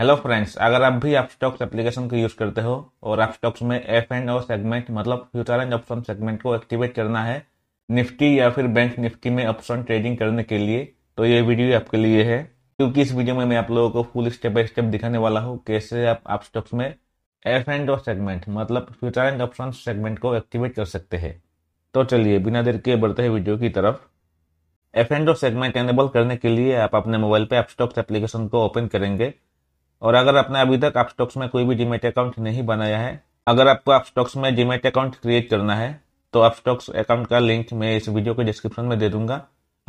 hello friends अगर आप भी आप स्टॉक्स एप्लीकेशन को यूज़ करते हो और आप स्टॉक्स में एफ एंड ओ सेगमेंट मतलब फ्यूचर एंड ऑप्शन सेगमेंट को एक्टिवेट करना है निफ्टी या फिर बैंक निफ्टी में ऑप्शन ट्रेडिंग करने के लिए तो ये वीडियो आपके लिए है क्योंकि इस वीडियो में मैं आप लोगों को फुल स्टेप बाय स्टेप दिखाने वाला हूँ कैसे आप आप स्टॉक्स में एफ एंड ओ सेगमेंट मतलब फ्यूचर एंड ऑप्शन सेगमेंट को एक्टिवेट कर सकते हैं तो चलिए बिना देर के बढ़ते हैं वीडियो की तरफ F and O segment enable करने के लिए आप अपने मोबाइल पे आप स्टॉक्स एप्लीकेशन को ओपन करेंगे और अगर आपने अभी तक आप स्टॉक्स में कोई भी डिमेट अकाउंट नहीं बनाया है अगर आपको आप स्टॉक्स में डिमेट अकाउंट क्रिएट करना है तो आप स्टॉक्स अकाउंट का लिंक मैं इस वीडियो के डिस्क्रिप्शन में दे दूंगा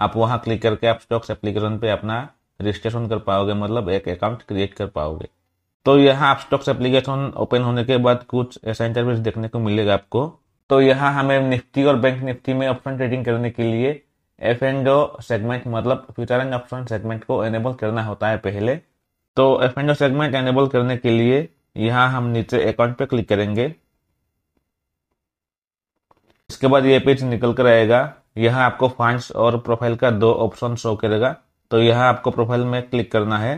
आप वहां क्लिक करके आप स्टॉक्स एप्लीकेशन पे अपना रजिस्ट्रेशन कर पाओगे मतलब एक अकाउंट क्रिएट कर पाओगे तो यहाँ आप स्टॉक्स एप्लीकेशन ओपन होने के बाद कुछ ऐसा इंटरव्यूज देखने को मिलेगा आपको तो यहाँ हमें निफ्टी और बैंक निफ्टी में ऑप्शन ट्रेडिंग करने के लिए एफ एंड सेगमेंट मतलब फ्यूचर एंड ऑप्शन सेगमेंट को एनेबल करना होता है पहले तो एफ एंड सेगमेंट एनेबल करने के लिए यहाँ हम नीचे अकाउंट पे क्लिक करेंगे इसके बाद ये पेज निकल कर आएगा यहाँ आपको फंड्स और प्रोफाइल का दो ऑप्शन शो करेगा तो यहाँ आपको प्रोफाइल में क्लिक करना है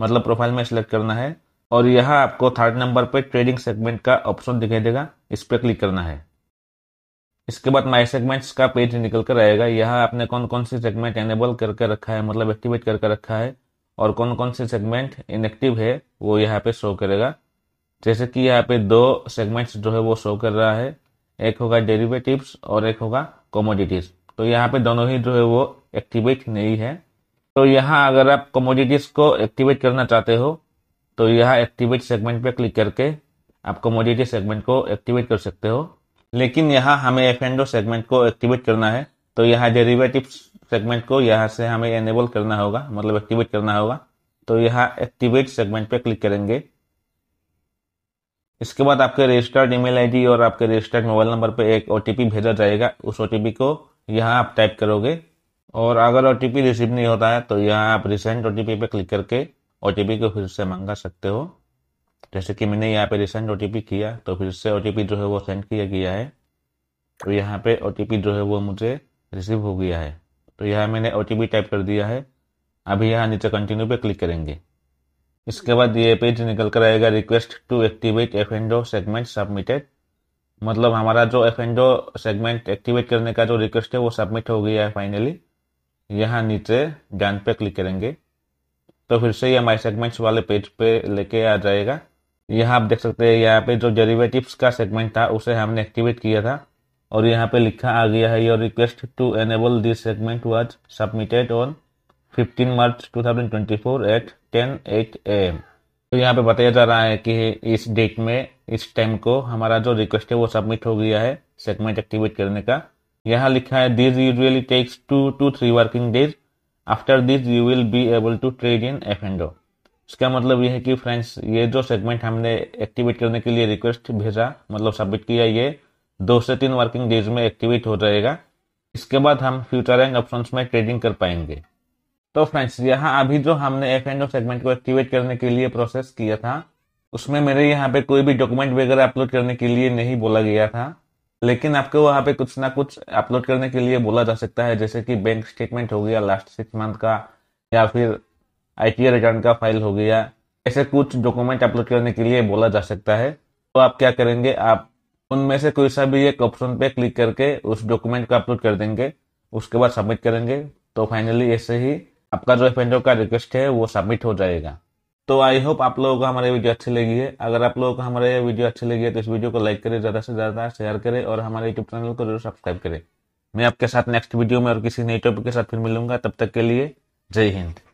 मतलब प्रोफाइल में सिलेक्ट करना है और यहाँ आपको थर्ड नंबर पे ट्रेडिंग सेगमेंट का ऑप्शन दिखाई देगा इस पर क्लिक करना है इसके बाद माई सेगमेंट्स का पेज निकल कर आएगा यहाँ आपने कौन कौन से सेगमेंट एनेबल करके रखा है मतलब एक्टिवेट करके रखा है और कौन कौन से सेगमेंट इनएक्टिव है वो यहाँ पे शो करेगा जैसे कि यहाँ पे दो सेगमेंट्स जो है वो शो कर रहा है एक होगा डेरिवेटिव्स और एक होगा कमोडिटीज तो यहाँ पे दोनों ही जो है वो एक्टिवेट नहीं है तो यहाँ अगर आप कमोडिटीज को एक्टिवेट करना चाहते हो तो यहाँ एक्टिवेट सेगमेंट पे क्लिक करके आप कमोडिटी सेगमेंट को एक्टिवेट कर सकते हो लेकिन यहाँ हमें एफ एंडो सेगमेंट को एक्टिवेट करना है तो यहाँ डेरिवेटिव्स सेगमेंट को यहाँ से हमें एनेबल करना होगा मतलब एक्टिवेट करना होगा तो यहाँ एक्टिवेट सेगमेंट पे क्लिक करेंगे इसके बाद आपके रजिस्टर्ड ईमेल आईडी और आपके रजिस्टर्ड मोबाइल नंबर पे एक ओटीपी भेजा जाएगा उस ओटीपी को यहाँ आप टाइप करोगे और अगर ओटीपी रिसीव नहीं होता है तो यहाँ आप रिसेंट ओटीपी पे क्लिक करके ओटीपी को फिर से मंगा सकते हो जैसे कि मैंने यहाँ पे रिसेंट ओटीपी किया तो फिर से ओटीपी जो है वो सेंड किया गया है तो यहाँ पे ओटीपी जो है वो मुझे रिसीव हो गया है तो यह मैंने ओ टाइप कर दिया है अभी यहाँ नीचे कंटिन्यू पे क्लिक करेंगे इसके बाद ये पेज निकल कर आएगा request to activate F and O segment submitted मतलब हमारा जो एफ एंडो सेगमेंट एक्टिवेट करने का जो रिक्वेस्ट है वो सबमिट हो गया है फाइनली यहाँ नीचे डन पे क्लिक करेंगे तो फिर से यह माई सेगमेंट्स वाले पेज पे लेके आ जाएगा यहाँ आप देख सकते हैं यहाँ पे जो डेरिवेटिव्स का सेगमेंट था उसे हमने एक्टिवेट किया था और यहाँ पे लिखा आ गया है your request to enable this segment was submitted on 15 March 2024 at 10 eight M तो यहाँ पे बताया जा रहा है कि इस डेट में इस टाइम को हमारा जो रिक्वेस्ट है वो सबमिट हो गया है सेगमेंट एक्टिवेट करने का यहाँ लिखा है this usually takes two to three working days after this you will be able to trade in F and इसका मतलब यह है कि फ्रेंड्स ये जो सेगमेंट हमने एक्टिवेट करने के लिए रिक्वेस्ट भेजा मतलब सबमिट किया ये दो से तीन वर्किंग डेज में एक्टिवेट हो जाएगा इसके बाद हम फ्यूचर एंड ऑप्शन में ट्रेडिंग कर पाएंगे तो फ्रेंड्स यहाँ अभी जो हमने एफ एंड सेगमेंट को एक्टिवेट करने के लिए प्रोसेस किया था उसमें मेरे यहाँ पे कोई भी डॉक्यूमेंट वगैरह अपलोड करने के लिए नहीं बोला गया था लेकिन आपको वहाँ पे कुछ ना कुछ अपलोड करने के लिए बोला जा सकता है जैसे कि बैंक स्टेटमेंट हो गया लास्ट सिक्स मंथ का या फिर आई टी रिटर्न का फाइल हो गया ऐसे कुछ डॉक्यूमेंट अपलोड करने के लिए बोला जा सकता है तो आप क्या करेंगे आप उनमें से कोई सा भी एक ऑप्शन पे क्लिक करके उस डॉक्यूमेंट को अपलोड कर देंगे उसके बाद सबमिट करेंगे तो फाइनली ऐसे ही आपका जो एफ का रिक्वेस्ट है वो सबमिट हो जाएगा तो आई होप आप लोगों को हमारी वीडियो अच्छी लगी है अगर आप लोगों को हमारे वीडियो अच्छी लगी है तो इस वीडियो को लाइक करें ज़्यादा से ज़्यादा शेयर करें और हमारे यूट्यूब चैनल को जरूर सब्सक्राइब करें मैं आपके साथ नेक्स्ट वीडियो में और किसी नए टॉपिक के साथ फिर मिलूंगा तब तक के लिए जय हिंद